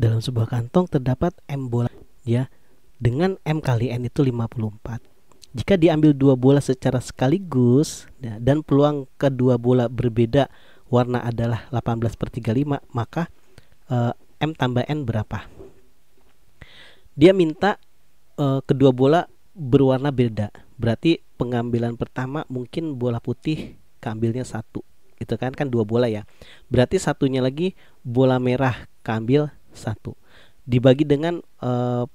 dalam sebuah kantong terdapat M bola ya dengan M kali N itu 54 jika diambil dua bola secara sekaligus ya, dan peluang kedua bola berbeda warna adalah 18 per 35 maka e, M tambah N berapa dia minta e, kedua bola berwarna beda berarti pengambilan pertama mungkin bola putih keambilnya satu itu kan kan dua bola ya berarti satunya lagi bola merah keambil satu dibagi dengan uh,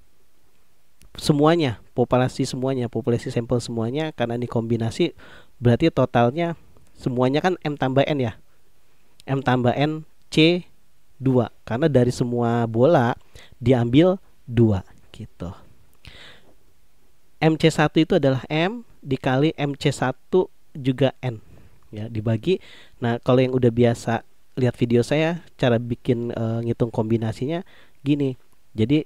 semuanya populasi semuanya populasi sampel semuanya karena ini kombinasi berarti totalnya semuanya kan m tambah n ya m tambah n c 2 karena dari semua bola diambil 2 gitu MC1 itu adalah M dikali MC1 juga N ya dibagi nah kalau yang udah biasa lihat video saya cara bikin uh, ngitung kombinasinya gini. Jadi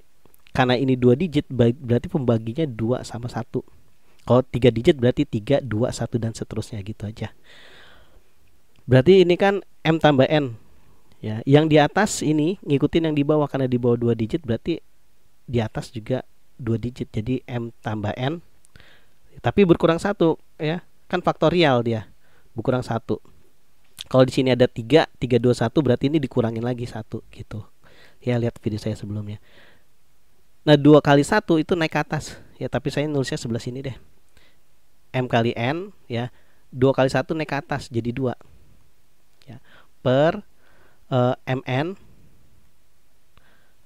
karena ini dua digit berarti pembaginya dua sama satu. Kalau tiga digit berarti tiga, dua, satu dan seterusnya gitu aja. Berarti ini kan m tambah n. Ya, yang di atas ini ngikutin yang di bawah karena di bawah dua digit berarti di atas juga dua digit. Jadi m tambah n tapi berkurang satu ya kan faktorial dia berkurang satu kalau di sini ada 3, 3 2 1 berarti ini dikurangin lagi satu gitu. Ya lihat video saya sebelumnya. Nah, 2 kali 1 itu naik ke atas. Ya, tapi saya nulisnya sebelah sini deh. M kali N ya. 2 kali 1 naik ke atas jadi 2. Ya. Per uh, eh, MN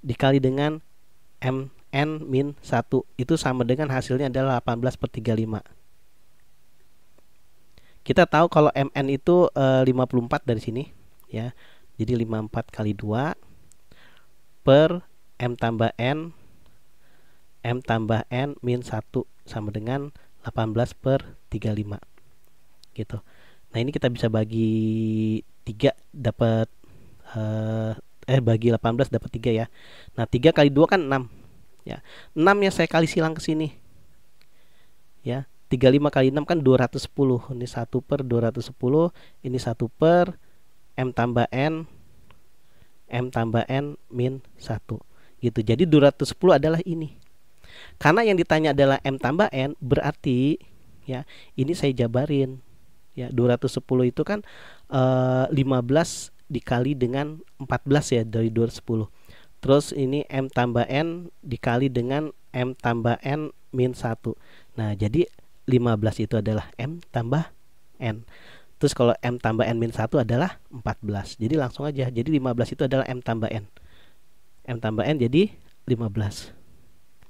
dikali dengan MN min 1 itu sama dengan hasilnya adalah 18 per 35 kita tahu kalau MN itu e, eh, 54 dari sini ya. Jadi 54 kali 2 per M tambah N M tambah N min 1 sama dengan 18 per 35 gitu. Nah ini kita bisa bagi 3 dapat eh, eh bagi 18 dapat 3 ya. Nah 3 kali 2 kan 6 ya. 6 yang saya kali silang ke sini ya 35 kali 6 kan 210 ini 1 per 210 ini 1 per M tambah N M tambah N min 1 gitu jadi 210 adalah ini karena yang ditanya adalah M tambah N berarti ya ini saya jabarin ya 210 itu kan e, eh, 15 dikali dengan 14 ya dari 210 terus ini M tambah N dikali dengan M tambah N min 1 nah jadi 15 itu adalah M tambah N. Terus kalau M tambah N min 1 adalah 14. Jadi langsung aja. Jadi 15 itu adalah M tambah N. M tambah N jadi 15.